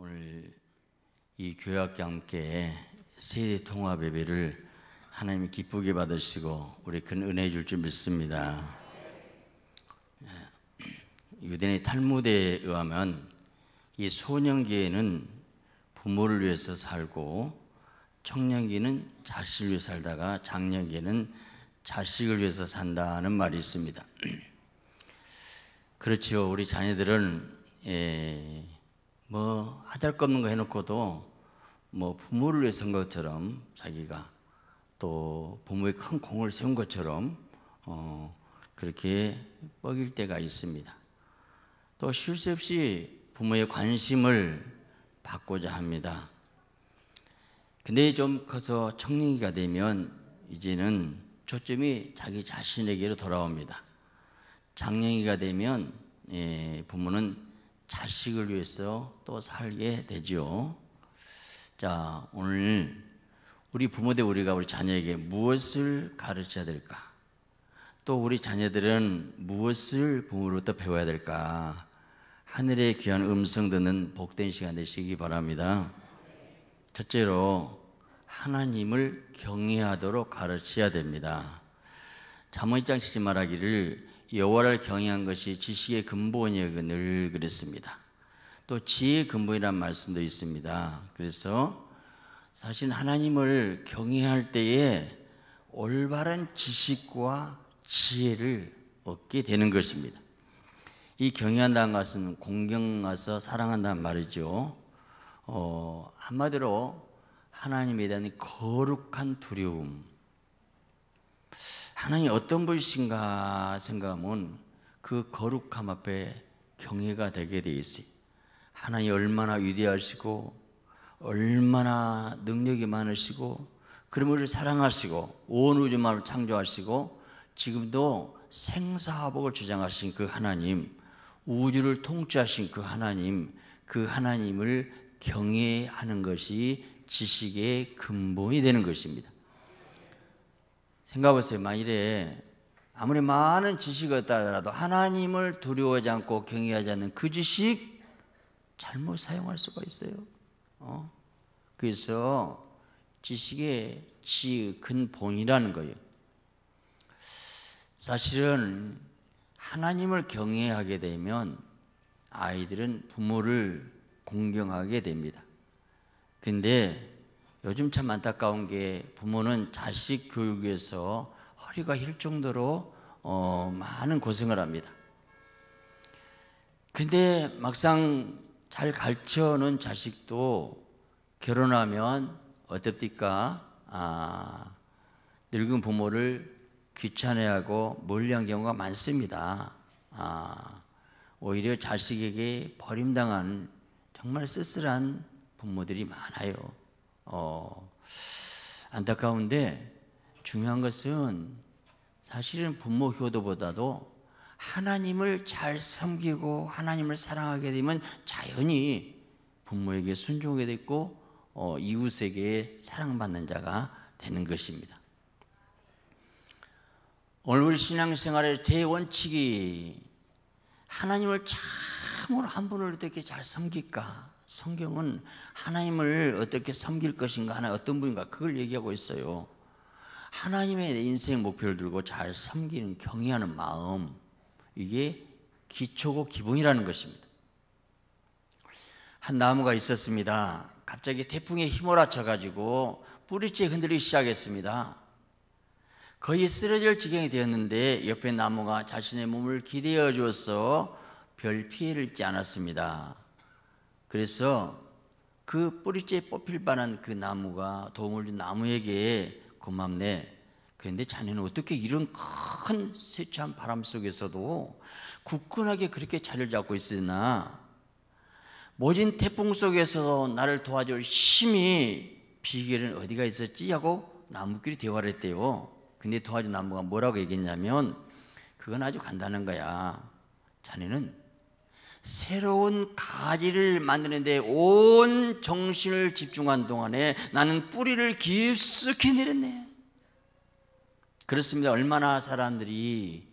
오늘 이교회학 함께 세대 통합 예배를 하나님 기쁘게 받으시고 우리 큰 은혜 줄 줄 믿습니다. 예. 유대의 탈무드에 의하면 이 소년기에는 부모를 위해서 살고 청년기는 자식을 위해 살다가 장년기는 자식을 위해서 산다는 말이 있습니다. 그렇지요. 우리 자녀들은 예, 뭐 하잘 것 없는 거 해놓고도 뭐 부모를 위해서 한 것처럼 자기가 또 부모의 큰 공을 세운 것처럼 어 그렇게 뻐길 때가 있습니다. 또 쉴 새 없이 부모의 관심을 받고자 합니다. 근데 좀 커서 청년기가 되면 이제는 초점이 자기 자신에게로 돌아옵니다. 장년기가 되면 예, 부모는 자식을 위해서 또 살게 되죠. 자, 오늘 우리 부모 대 우리가 우리 자녀에게 무엇을 가르쳐야 될까? 또 우리 자녀들은 무엇을 부모로부터 배워야 될까? 하늘의 귀한 음성 듣는 복된 시간 되시기 바랍니다. 첫째로 하나님을 경외하도록 가르쳐야 됩니다. 잠언 1장 7지 말하기를 여호와를 경외한 것이 지식의 근본이에늘 그 그랬습니다. 또 지혜의 근본이란 말씀도 있습니다. 그래서 사실 하나님을 경외할 때에 올바른 지식과 지혜를 얻게 되는 것입니다. 이 경외한다는 것은 공경해서 사랑한다는 말이죠. 어, 한마디로 하나님에 대한 거룩한 두려움, 하나님 어떤 분이신가 생각하면 그 거룩함 앞에 경외가 되게 돼 있어요. 하나님 얼마나 위대하시고 얼마나 능력이 많으시고 그럼 우리 사랑하시고 온 우주만을 창조하시고 지금도 생사화복을 주장하신 그 하나님 우주를 통치하신 그 하나님 그 하나님을 경외하는 것이 지식의 근본이 되는 것입니다. 생각해보세요. 만일에 아무리 많은 지식을 따더라도 하나님을 두려워하지 않고 경외하지 않는 그 지식 잘못 사용할 수가 있어요. 어? 그래서 지식의 지근본이라는 거예요. 사실은 하나님을 경외하게 되면 아이들은 부모를 공경하게 됩니다. 근데 요즘 참 안타까운 게 부모는 자식 교육에서 허리가 힐 정도로 어, 많은 고생을 합니다. 근데 막상 잘가르쳐놓 자식도 결혼하면 어떻습까 아, 늙은 부모를 귀찮아하고 멀리한 경우가 많습니다. 아, 오히려 자식에게 버림당한 정말 쓸쓸한 부모들이 많아요. 어, 안타까운데 중요한 것은 사실은 부모 효도보다도 하나님을 잘 섬기고 하나님을 사랑하게 되면 자연히 부모에게 순종하게 됐고 어, 이웃에게 사랑받는 자가 되는 것입니다. 얼굴 신앙생활의 대원칙이 하나님을 참으로 한 분을 어떻게 잘 섬길까? 성경은 하나님을 어떻게 섬길 것인가 하나 어떤 분인가 그걸 얘기하고 있어요. 하나님의 인생 목표를 들고 잘 섬기는 경외하는 마음 이게 기초고 기본이라는 것입니다. 한 나무가 있었습니다. 갑자기 태풍에 휘몰아쳐 가지고 뿌리째 흔들리기 시작했습니다. 거의 쓰러질 지경이 되었는데 옆에 나무가 자신의 몸을 기대어 주어서 별 피해를 입지 않았습니다. 그래서 그 뿌리째 뽑힐 만한 그 나무가 도움을 준 나무에게 고맙네. 그런데 자네는 어떻게 이런 큰 세찬 바람 속에서도 굳건하게 그렇게 자리를 잡고 있으나 모진 태풍 속에서 나를 도와줄 힘이 비결은 어디가 있었지? 하고 나무끼리 대화를 했대요. 근데 도와준 나무가 뭐라고 얘기했냐면 그건 아주 간단한 거야. 자네는 새로운 가지를 만드는데 온 정신을 집중한 동안에 나는 뿌리를 깊숙이 내렸네. 그렇습니다. 얼마나 사람들이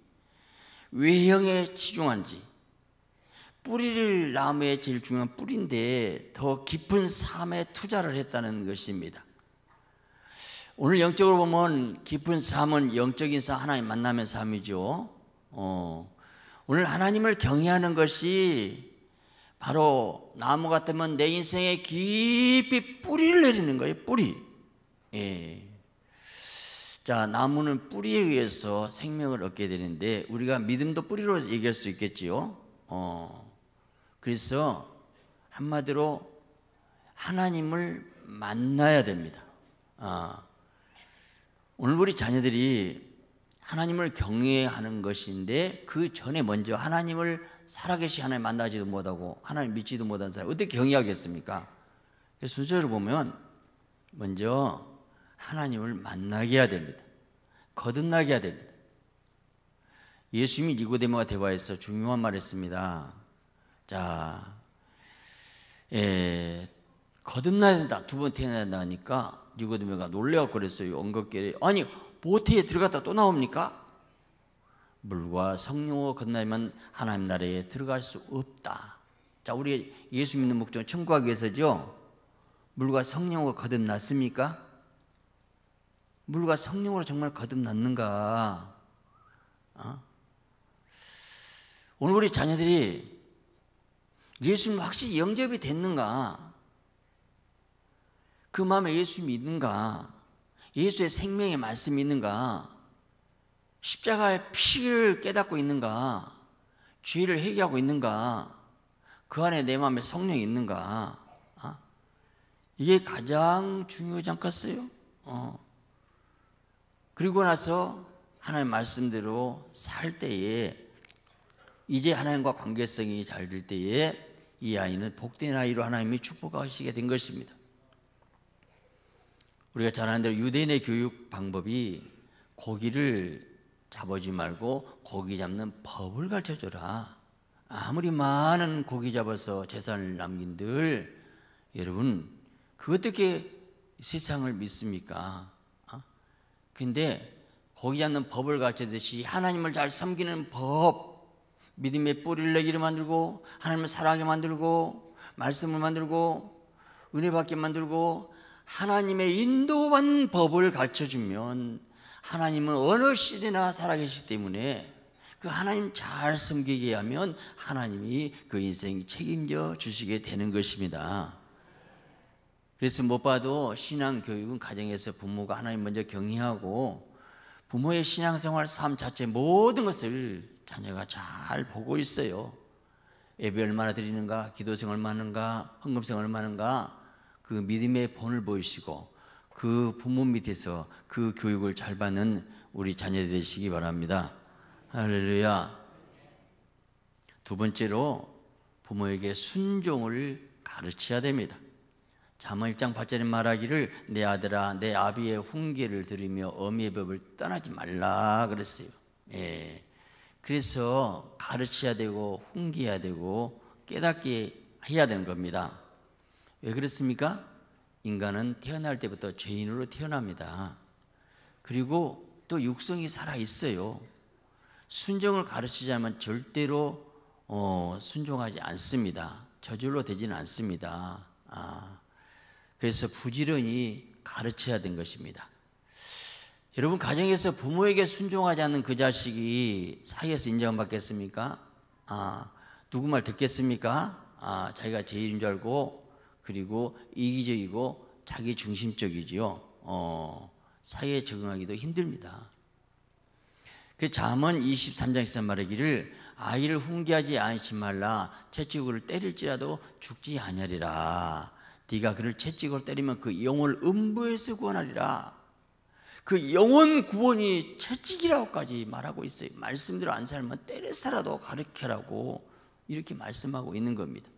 외형에 치중한지 뿌리를 나무의 제일 중요한 뿌리인데 더 깊은 삶에 투자를 했다는 것입니다. 오늘 영적으로 보면 깊은 삶은 영적인 삶 하나님 만나면 삶이죠. 어. 오늘 하나님을 경외하는 것이 바로 나무 같으면 내 인생에 깊이 뿌리를 내리는 거예요. 뿌리. 예. 자, 나무는 뿌리에 의해서 생명을 얻게 되는데 우리가 믿음도 뿌리로 얘기할 수 있겠지요. 어. 그래서 한마디로 하나님을 만나야 됩니다. 아. 오늘 우리 자녀들이 하나님을 경외하는 것인데 그 전에 먼저 하나님을 살아계신 하나님 만나지도 못하고 하나님 믿지도 못한 사람 어떻게 경외하겠습니까? 그서수 보면 먼저 하나님을 만나게 해야 됩니다. 거듭나게 해야 됩니다. 예수님이 니고데모와 대화해서 중요한 말을 했습니다. 자, 예, 거듭나야 된다. 두 번 태어나야 된다니까 니고데모가 놀래갖고 그랬어요. 언급길에 아니 보트에 들어갔다 또 나옵니까? 물과 성령으로 건너면 하나님 나라에 들어갈 수 없다. 자, 우리 예수 믿는 목적은 청구하기 위해서죠. 물과 성령으로 거듭났습니까? 물과 성령으로 정말 거듭났는가? 어? 오늘 우리 자녀들이 예수님 확실히 영접이 됐는가? 그 마음에 예수 믿는가? 예수의 생명의 말씀이 있는가? 십자가의 피를 깨닫고 있는가? 죄를 회개하고 있는가? 그 안에 내 마음에 성령이 있는가? 아? 이게 가장 중요하지 않겠어요? 어. 그리고 나서 하나님 말씀대로 살 때에 이제 하나님과 관계성이 잘 될 때에 이 아이는 복된 아이로 하나님이 축복하시게 된 것입니다. 우리가 잘 아는 대로 유대인의 교육 방법이 고기를 잡아주지 말고 고기 잡는 법을 가르쳐 줘라. 아무리 많은 고기 잡아서 재산을 남긴들 여러분 그 어떻게 세상을 믿습니까? 어? 근데 고기 잡는 법을 가르치듯이 하나님을 잘 섬기는 법 믿음의 뿌리를 내기를 만들고 하나님을 사랑하게 만들고 말씀을 만들고 은혜 받게 만들고 하나님의 인도한 법을 가르쳐 주면 하나님은 어느 시대나 살아계시기 때문에 그 하나님 잘 섬기게 하면 하나님이 그 인생 책임져 주시게 되는 것입니다. 그래서 못 봐도 신앙 교육은 가정에서 부모가 하나님 먼저 경외하고 부모의 신앙생활 삶 자체 모든 것을 자녀가 잘 보고 있어요. 예배 얼마나 드리는가, 기도생 얼마나 하는가, 헌금생 얼마나 하는가, 그 믿음의 본을 보이시고 그 부모 밑에서 그 교육을 잘 받는 우리 자녀 되시기 바랍니다. 할렐루야. 두 번째로 부모에게 순종을 가르쳐야 됩니다. 잠언 1장 8절에 말하기를 내 아들아 내 아비의 훈계를 들으며 어미의 법을 떠나지 말라 그랬어요. 예. 그래서 가르쳐야 되고 훈계해야 되고 깨닫게 해야 되는 겁니다. 왜 그렇습니까? 인간은 태어날 때부터 죄인으로 태어납니다. 그리고 또 육성이 살아 있어요. 순종을 가르치자면 절대로 어, 순종하지 않습니다. 저절로 되지는 않습니다. 아, 그래서 부지런히 가르쳐야 된 것입니다. 여러분 가정에서 부모에게 순종하지 않는 그 자식이 사회에서 인정받겠습니까? 아, 누구 말 듣겠습니까? 아, 자기가 제일인 줄 알고 그리고 이기적이고 자기 중심적이지요. 어, 사회에 적응하기도 힘듭니다. 그 잠언 23장에서 말하기를 아이를 훈계하지 않지 말라 채찍으로 때릴지라도 죽지 아니하리라 네가 그를 채찍으로 때리면 그 영혼을 음부에서 구원하리라 그 영혼 구원이 채찍이라고까지 말하고 있어요 말씀대로 안 살면 때려서라도 가르켜라고 이렇게 말씀하고 있는 겁니다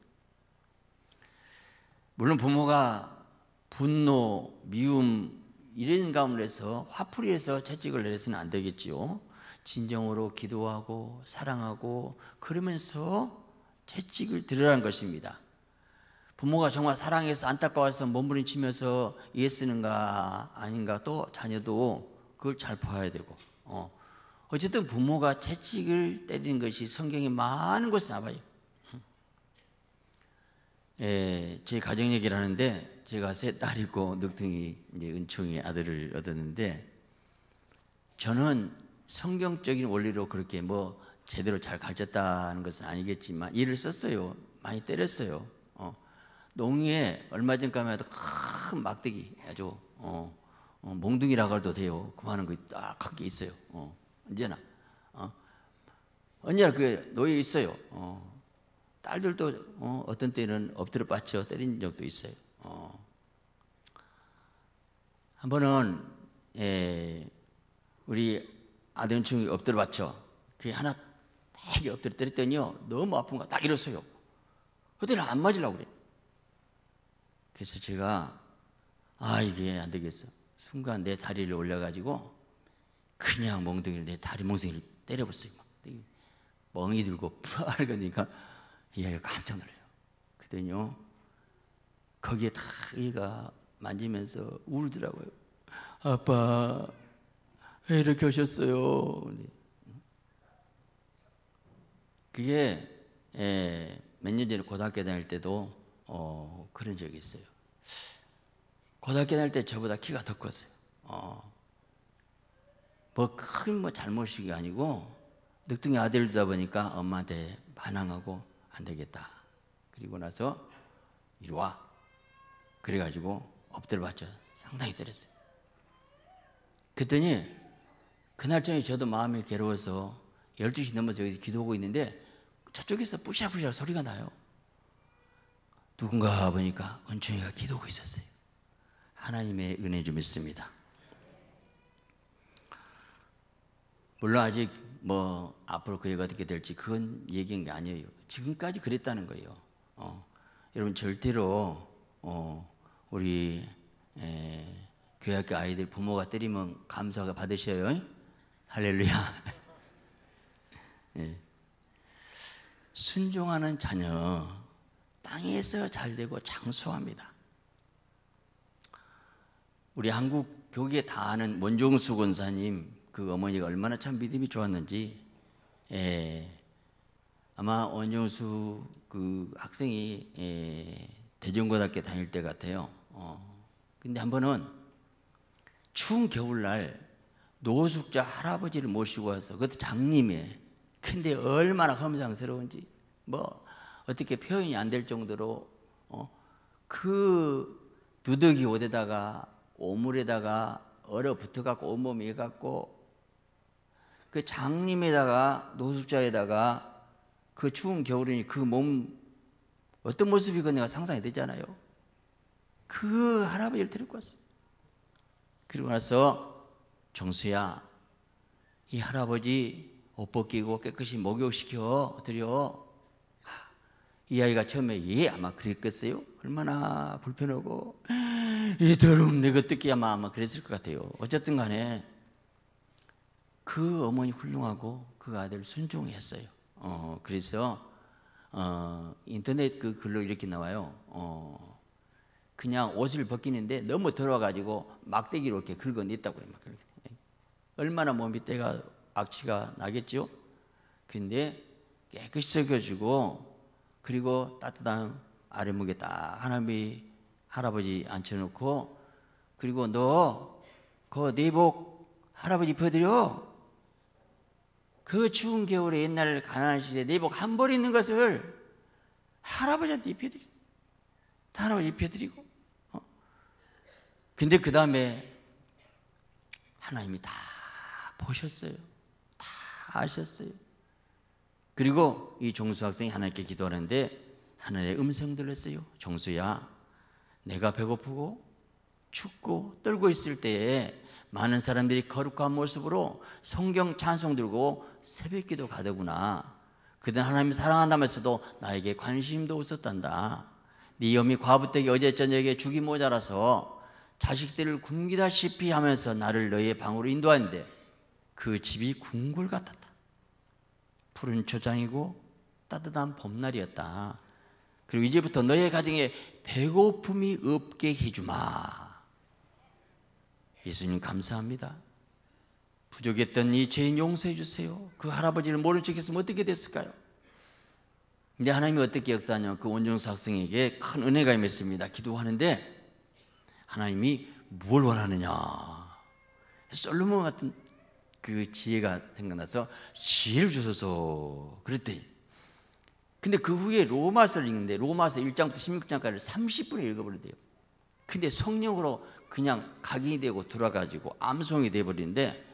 물론 부모가 분노, 미움 이런 가운데서 화풀이해서 채찍을 내려서는 안 되겠지요. 진정으로 기도하고 사랑하고 그러면서 채찍을 들으라는 것입니다. 부모가 정말 사랑해서 안타까워서 몸부림치면서 예 쓰는가 아닌가 또 자녀도 그걸 잘 봐야 되고 어. 어쨌든 부모가 채찍을 때리는 것이 성경에 많은 곳에 나와요. 예, 제 가정 얘기를 하는데 제가 세딸이고 늑둥이 이제 은총이 아들을 얻었는데 저는 성경적인 원리로 그렇게 뭐 제대로 잘 가르쳤다는 것은 아니겠지만 일을 썼어요. 많이 때렸어요. 어. 농에 얼마 전까만 해도 큰 막대기 아주 어, 어, 몽둥이라고 해도 돼요. 그만한 거딱 크게 있어요. 어, 언제나 어. 언제나 그게 놓 있어요. 어. 딸들도 어, 어떤 때는 엎드려 빠져 때린 적도 있어요. 어. 한 번은 예, 우리 아동충이 엎드려 받쳐 그게 하나 되 엎드려 때렸더니요 너무 아픈 거딱 일었어요 그때는 안 맞으려고 그래 그래서 제가 아 이게 안 되겠어 순간 내 다리를 올려가지고 그냥 몽둥이를 내 다리 몽둥이를 때려봤어요 멍이 들고 푸아 그러니까 얘가 깜짝 놀래요. 그랬더니요. 거기에 다 얘가 만지면서 울더라고요. 아빠 왜 이렇게 오셨어요? 그게 예, 몇년 전에 고등학교 다닐 때도 어, 그런 적이 있어요. 고등학교 다닐 때 저보다 키가 더 컸어요. 어, 뭐 큰뭐 뭐 잘못이 아니고 늑둥이 아들이다 보니까 엄마한테 반항하고 안 되겠다. 그리고 나서 이리 와. 그래가지고 엎드려 봤죠. 상당히 때렸어요. 그랬더니 그날 저녁에 저도 마음이 괴로워서 12시 넘어서 여기서 기도하고 있는데 저쪽에서 뿌샤뿌샤 소리가 나요. 누군가 보니까 은총이가 기도하고 있었어요. 하나님의 은혜 좀 있습니다. 물론 아직 뭐 앞으로 그 애가 어떻게 될지 그건 얘기한 게 아니에요. 지금까지 그랬다는 거예요. 어, 여러분 절대로 어, 우리 에, 교회학교 아이들 부모가 때리면 감사가 받으셔요. 할렐루야. 예. 순종하는 자녀 땅에서 잘되고 장수합니다. 우리 한국 교계 다 아는 원종수 권사님 그 어머니가 얼마나 참 믿음이 좋았는지 예, 아마 원정수 그 학생이 예, 대전고등학교 다닐 때 같아요. 어. 근데 한 번은 추운 겨울날 노숙자 할아버지를 모시고 와서 그것도 장님이에요. 근데 얼마나 감상스러운지 뭐 어떻게 표현이 안 될 정도로 어, 그 두더기 옷에다가 오물에다가 얼어붙어 갖고 온몸이 갖고 그 장님에다가 노숙자에다가 그 추운 겨울이니 그 몸 어떤 모습이건가 내 상상이 되잖아요. 그 할아버지를 데리고 왔어 그리고 나서 정수야 이 할아버지 옷 벗기고 깨끗이 목욕시켜 드려. 이 아이가 처음에 예 아마 그랬겠어요. 얼마나 불편하고 이 더러운 내가 뜯기 아마 아마 그랬을 것 같아요. 어쨌든 간에 그 어머니 훌륭하고 그 아들 순종했어요. 어, 그래서 어, 인터넷 그 글로 이렇게 나와요. 어, 그냥 옷을 벗기는데 너무 더러워가지고 막대기로 이렇게 긁어냈다고 해요. 얼마나 몸이 때가 악취가 나겠죠? 그런데 깨끗이 섞여주고 그리고 따뜻한 아랫목에 딱 하나님이 할아버지 앉혀놓고 그리고 너그 내복 할아버지 입혀드려 그 추운 겨울에 옛날 가난한 시대 내복 한 벌 있는 것을 할아버지한테 입혀드리고 할아버 입혀드리고 어? 근데 그 다음에 하나님이 다 보셨어요 다 아셨어요 그리고 이 종수 학생이 하나님께 기도하는데 하늘의 음성 들렸어요 종수야 내가 배고프고 춥고 떨고 있을 때에 많은 사람들이 거룩한 모습으로 성경 찬송 들고 새벽기도 가더구나. 그땐 하나님 사랑한다면서도 나에게 관심도 없었단다. 니염이 과부댁이 어제 저녁에 죽이 모자라서 자식들을 굶기다시피 하면서 나를 너희의 방으로 인도하는데 그 집이 궁궐 같았다. 푸른 초장이고 따뜻한 봄날이었다. 그리고 이제부터 너의 가정에 배고픔이 없게 해주마. 예수님 감사합니다. 부족했던 이 죄인 용서해 주세요. 그 할아버지를 모른 척했으면 어떻게 됐을까요? 근데 하나님이 어떻게 역사하냐? 그 원종사 학생에게 큰 은혜가 임했습니다. 기도하는데 하나님이 무 원하느냐? 솔로몬 같은 그 지혜가 생각나서 지혜를 주소서 그랬더니 근데 그 후에 로마서를 읽는데 로마서 1장부터 16장까지 30분에 읽어버려야 요 근데 성령으로 그냥 각인이 되고 들어가지고 암송이 돼버리는데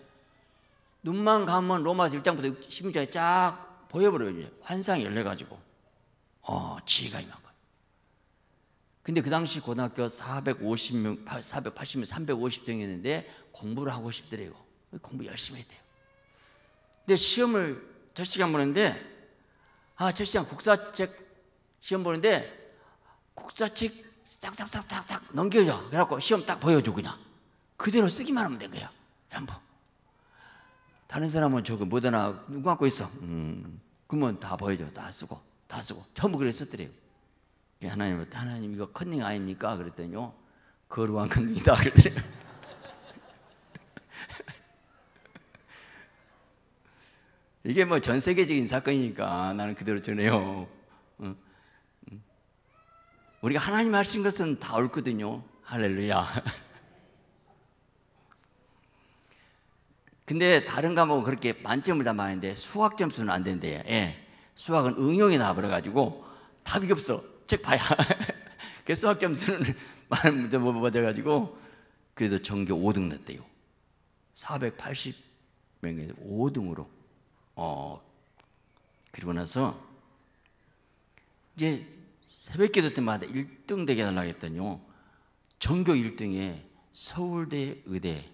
눈만 감으면 로마서 1장부터 16장에 쫙 보여버려요. 환상이 열려가지고 어 지혜가 임한 거예요. 근데 그 당시 고등학교 450명, 480명, 350명이었는데 공부를 하고 싶더래요. 공부 열심히 해야 돼요 근데 시험을 첫 시간 보는데 아첫 시간 국사책 시험 보는데 국사책 싹싹싹싹 넘겨줘. 그래갖고 시험 딱 보여주고 그냥. 그대로 쓰기만 하면 된 거야. 전부. 다른 사람은 저거 뭐다나 누구 갖고 있어? 음. 그러면 다 보여줘. 다 쓰고. 다 쓰고. 전부 그랬었더래요. 하나님, 하나님 이거 컨닝 아닙니까? 그랬더니요. 거루한 컨닝이다. 그랬더래요. 이게 뭐 전 세계적인 사건이니까 나는 그대로 전해요. 응. 어. 우리가 하나님 하신 것은 다 옳거든요. 할렐루야. 근데 다른 과목은 그렇게 만점을 다많은데 수학 점수는 안 된대. 예. 수학은 응용이 나버려가지고 답이 없어. 책 봐야. 그 수학 점수는 많은 문제 못 받아가지고 그래도 전교 5등 냈대요 480명에서 5등으로. 어. 그리고 나서 이제 새벽 기도 때마다 1등 되게 해달라고 했더니요. 전교 1등에 서울대 의대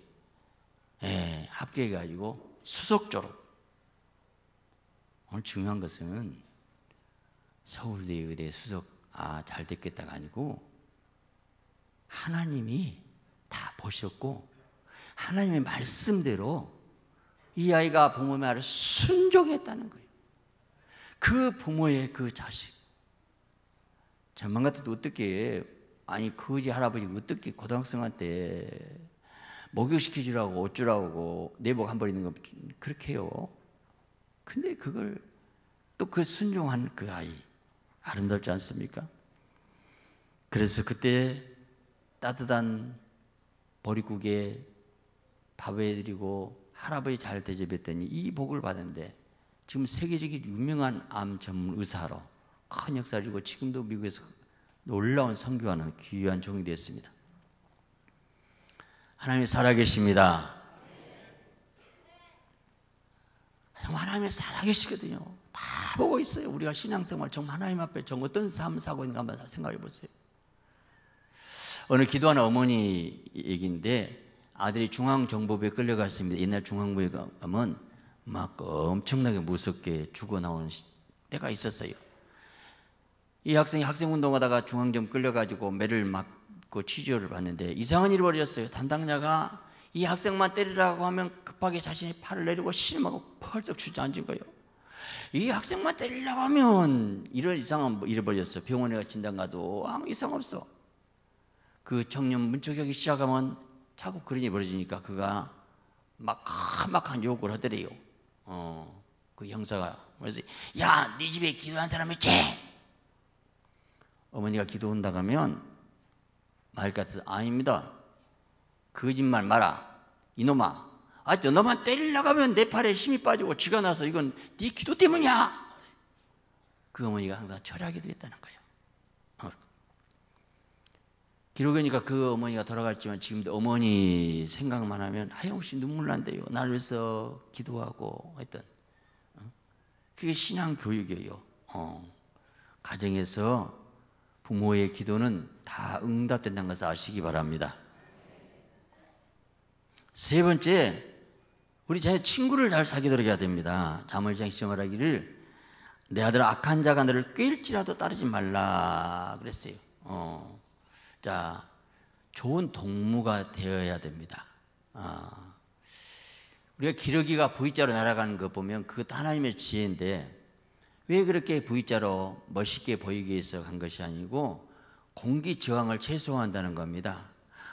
에 예, 합격해가지고 수석 졸업. 오늘 중요한 것은 서울대 의대 수석, 아, 잘 됐겠다가 아니고 하나님이 다 보셨고 하나님의 말씀대로 이 아이가 부모의 말을 순종했다는 거예요. 그 부모의 그 자식. 전만 같아도 어떻게 아니 거지 그 할아버지 어떻게 고등학생한테 목욕시켜주라고 옷주라고 내복 한 벌 있는거 그렇게 해요. 근데 그걸 또 그 순종한 그 아이 아름답지 않습니까? 그래서 그때 따뜻한 보리국에 밥을 해드리고 할아버지 잘 대접했더니 이 복을 받는데 지금 세계적인 유명한 암 전문 의사로 큰 역사를 이고 지금도 미국에서 놀라운 선교하는 귀한 종이 됐습니다. 하나님 살아계십니다. 정말 하나님 살아계시거든요. 다 보고 있어요. 우리가 신앙생활 정말 하나님 앞에 정말 어떤 삶 사고 있는가 한번 생각해 보세요. 어느 기도하는 어머니 얘기인데 아들이 중앙정보부에 끌려갔습니다. 옛날 중앙부에 가면 막 엄청나게 무섭게 죽어나오는 때가 있었어요. 이 학생이 학생 운동하다가 중앙점 끌려가지고 매를 맞고 취조를 받는데 이상한 일이 벌어졌어요. 담당자가 이 학생만 때리라고 하면 급하게 자신의 팔을 내리고 실망하고 펄쩍 주저앉은 거예요. 이 학생만 때리려고 하면 이런 이상한 뭐 일이 벌어졌어. 병원에 진단 가도 아무 이상 없어. 그 청년 문척하기 시작하면 자꾸 그런 일이 벌어지니까 그가 막막한 욕을 하더래요. 어, 그 형사가 그래서 야네 집에 기도한 사람이 쟤 어머니가 기도 한다 가면 말같아서 아닙니다. 거짓말 마라. 이놈아. 아, 저만 때리려 가면 내 팔에 힘이 빠지고 쥐가 나서 이건 네 기도 때문이야. 그 어머니가 항상 철학이 되겠다는 거예요. 어. 기록이니까 그 어머니가 돌아갔지만 지금도 어머니 생각만 하면 하염없이 눈물 난대요. 나를 위해서 기도하고 했던. 어? 그게 신앙 교육이에요. 어. 가정에서 부모의 기도는 다 응답된다는 것을 아시기 바랍니다. 세 번째, 우리 자녀 친구를 잘 사귀도록 해야 됩니다. 자물장 시험하기를내 아들 악한 자가 너를 꿰일지라도 따르지 말라 그랬어요. 어. 자, 좋은 동무가 되어야 됩니다. 어. 우리가 기러기가 V자로 날아가거 보면 그것 하나님의 지혜인데 왜 그렇게 V자로 멋있게 보이기 위해서 한 것이 아니고 공기 저항을 최소화한다는 겁니다.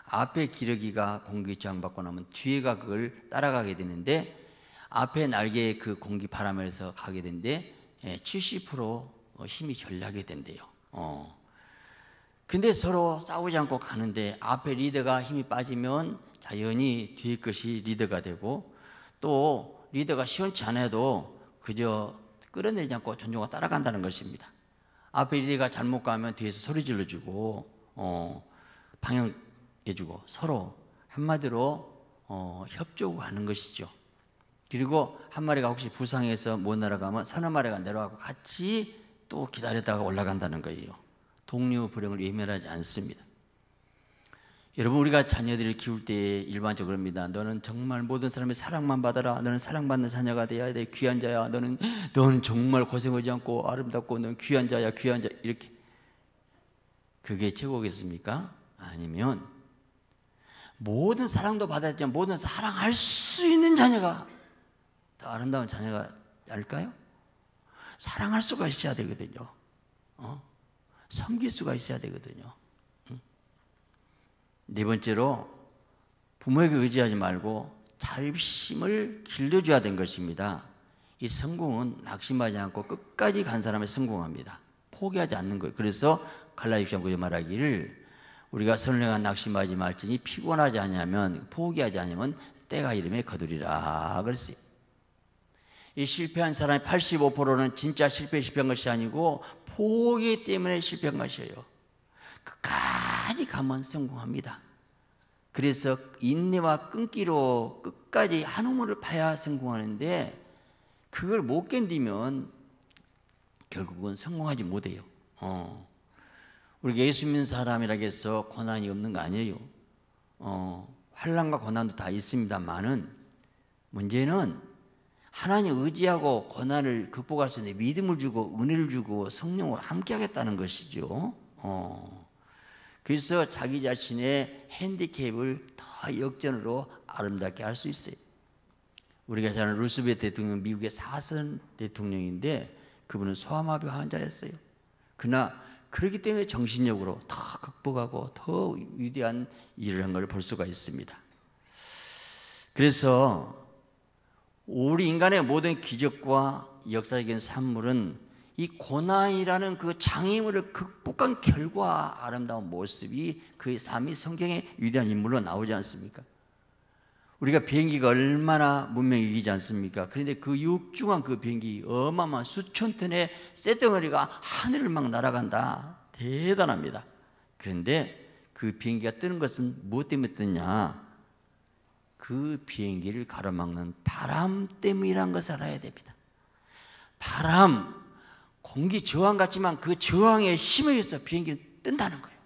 앞에 기러기가 공기 저항받고 나면 뒤에가 그걸 따라가게 되는데 앞에 날개의 그 공기 바람에서 가게 되는데 70% 예, 어, 힘이 전락이 된대요. 어. 근데 서로 싸우지 않고 가는데 앞에 리더가 힘이 빠지면 자연히 뒤에 것이 리더가 되고 또 리더가 시원치 않아도 그저 끌어내지 않고 존중과 따라간다는 것입니다. 앞에 리가 잘못 가면 뒤에서 소리 질러주고 어, 방향해주고 서로 한마디로 어, 협조하는 것이죠. 그리고 한 마리가 혹시 부상해서 못 날아가면 서너 마리가 내려가고 같이 또 기다렸다가 올라간다는 거예요. 동료 불행을 외면하지 않습니다. 여러분 우리가 자녀들을 키울 때 일반적으로 합니다. 너는 정말 모든 사람의 사랑만 받아라. 너는 사랑받는 자녀가 되야 돼. 귀한 자야. 너는 너는 정말 고생하지 않고 아름답고 너는 귀한 자야. 귀한 자 이렇게 그게 최고겠습니까? 아니면 모든 사랑도 받았지만 모든 사랑할 수 있는 자녀가 더 아름다운 자녀가 될까요? 사랑할 수가 있어야 되거든요. 어? 섬길 수가 있어야 되거든요. 네 번째로 부모에게 의지하지 말고 자립심을 길러줘야 된 것입니다. 이 성공은 낙심하지 않고 끝까지 간 사람이 성공합니다. 포기하지 않는 거예요. 그래서 갈라디아 9절 말하기를 우리가 선량한 낙심하지 말지니 피곤하지 않냐면 포기하지 않으면 때가 이름에 거두리라 그랬어요. 이 실패한 사람의 85%는 진짜 실패 실패한 것이 아니고 포기 때문에 실패한 것이에요. 끝까지 가면 성공합니다. 그래서 인내와 끈기로 끝까지 한 우물을 파야 성공하는데 그걸 못 견디면 결국은 성공하지 못해요. 어. 우리 예수 믿는 사람이라 해서 고난이 없는 거 아니에요. 어. 환란과 고난도 다 있습니다만은 문제는 하나님 의지하고 고난을 극복할 수 있는 믿음을 주고 은혜를 주고 성령을 함께 하겠다는 것이죠. 어. 그래서 자기 자신의 핸디캡을 더 역전으로 아름답게 할 수 있어요. 우리가 잘 아는 루스베트 대통령 미국의 사선 대통령인데 그분은 소아마비 환자였어요. 그러나 그렇기 때문에 정신력으로 더 극복하고 더 위대한 일을 한 걸 볼 수가 있습니다. 그래서 우리 인간의 모든 기적과 역사적인 산물은 이 고난이라는 그 장애물을 극복한 결과 아름다운 모습이 그의 삶이 성경에 위대한 인물로 나오지 않습니까? 우리가 비행기가 얼마나 문명이기지 않습니까? 그런데 그 육중한 그 비행기 어마어마한 수천 톤의 쇳덩어리가 하늘을 막 날아간다. 대단합니다. 그런데 그 비행기가 뜨는 것은 무엇 때문에 뜨냐? 그 비행기를 가로막는 바람 때문이란 것을 알아야 됩니다. 바람, 공기 저항 같지만 그 저항의 힘에 의해서 비행기는 뜬다는 거예요.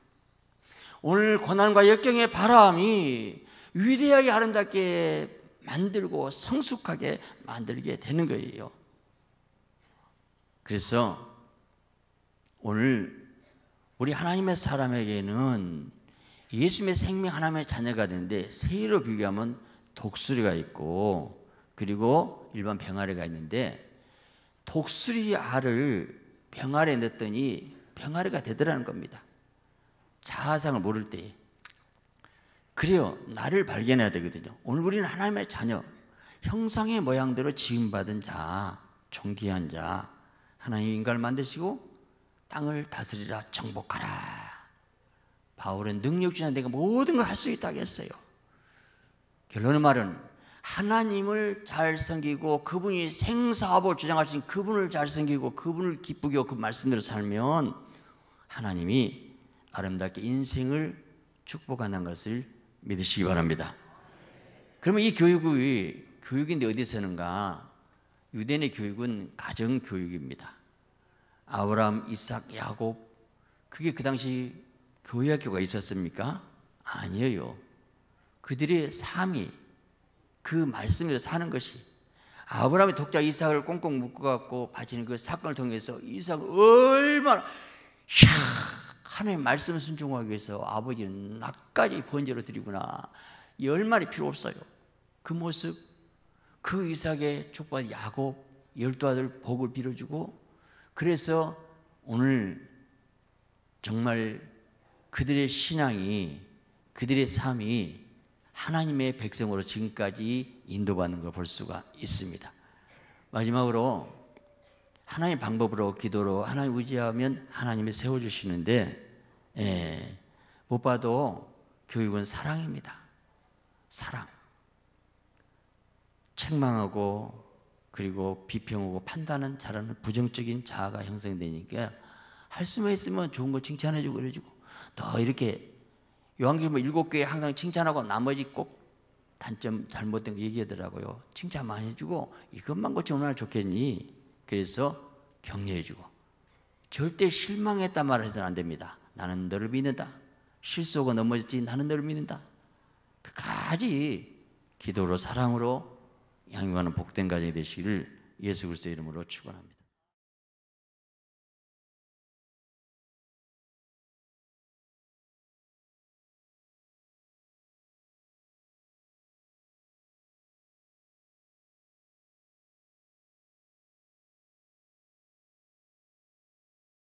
오늘 고난과 역경의 바람이 위대하게 아름답게 만들고 성숙하게 만들게 되는 거예요. 그래서 오늘 우리 하나님의 사람에게는 예수님의 생명 하나님의 자녀가 되는데 세로 비교하면 독수리가 있고 그리고 일반 병아리가 있는데 독수리 알을 병아리에 넣었더니 병아리가 되더라는 겁니다. 자아상을 모를 때. 그래요. 나를 발견해야 되거든요. 오늘 우리는 하나님의 자녀, 형상의 모양대로 지음받은 자, 존귀한 자, 하나님 인간을 만드시고 땅을 다스리라, 정복하라. 바울은 능력주자 내가 모든 걸 할 수 있다고 했어요. 결론의 말은 하나님을 잘 섬기고 그분이 생사하고 주장하신 그분을 잘 섬기고 그분을 기쁘게 하고 그 말씀대로 살면 하나님이 아름답게 인생을 축복하는 것을 믿으시기 바랍니다. 그러면 이 교육이 교육인데 어디서 하는가? 유대인의 교육은 가정 교육입니다. 아브라함, 이삭, 야곱 그게 그 당시 교회 학교가 있었습니까? 아니에요. 그들의 삶이 그 말씀에서 사는 것이 아브라함의 독자 이삭을 꽁꽁 묶어갖고 바치는 그 사건을 통해서 이삭 얼마나 샤 하나님의 말씀을 순종하기 위해서 아버지는 나까지 번제로 드리구나 열말이 필요 없어요 그 모습 그 이삭의 축복한 야곱 열두 아들 복을 빌어주고 그래서 오늘 정말 그들의 신앙이 그들의 삶이 하나님의 백성으로 지금까지 인도받는 걸 볼 수가 있습니다. 마지막으로 하나님 방법으로 기도로 하나님 의지하면 하나님이 세워주시는데 예, 못 봐도 교육은 사랑입니다. 사랑. 책망하고 그리고 비평하고 판단은 잘하는 부정적인 자아가 형성되니까 할 수만 있으면 좋은 거 칭찬해주고 그래주고 너 이렇게 요한계시록 뭐 일곱 교회 항상 칭찬하고 나머지 꼭 단점 잘못된 거 얘기하더라고요. 칭찬 많이 해주고 이것만 고치면 얼마나 좋겠니? 그래서 격려해주고 절대 실망했다 말 해서는 안 됩니다. 나는 너를 믿는다. 실수하고 넘어졌지 나는 너를 믿는다. 그까지 기도로 사랑으로 양육하는 복된 가정이 되시기를 예수 그리스도의 이름으로 축원합니다.